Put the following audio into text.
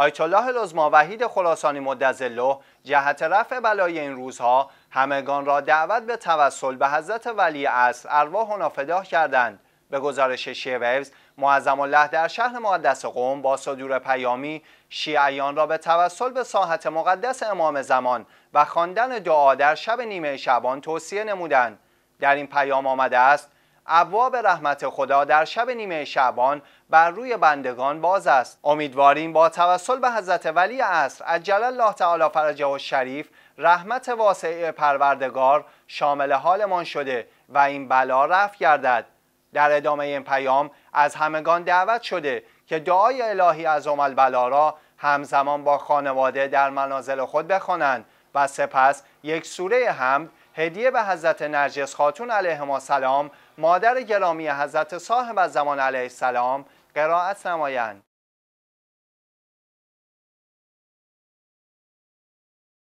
آیت الله لزما وحید خراسانی مدظله جهت رفع بلای این روزها همگان را دعوت به توسل به حضرت ولی اصر ارواح نافداه کردند به گزارش ویوز معظم الله در شهر مقدس قوم با صدور پیامی شیعیان را به توسل به ساحت مقدس امام زمان و خواندن دعا در شب نیمه شبان توصیه نمودند در این پیام آمده است ابواب رحمت خدا در شب نیمه شعبان بر روی بندگان باز است امیدواریم با توسل به حضرت ولی عصر عجل الله تعالی فرجه و شریف رحمت واسعه پروردگار شامل حالمان شده و این بلا رفت گردد در ادامه این پیام از همگان دعوت شده که دعای الهی از بلا را همزمان با خانواده در منازل خود بخوانند و سپس یک سوره هم هدیه به حضرت نرجس خاتون علیه سلام مادر گرامی حضرت صاحب از زمان علیه السلام قرائت نمایند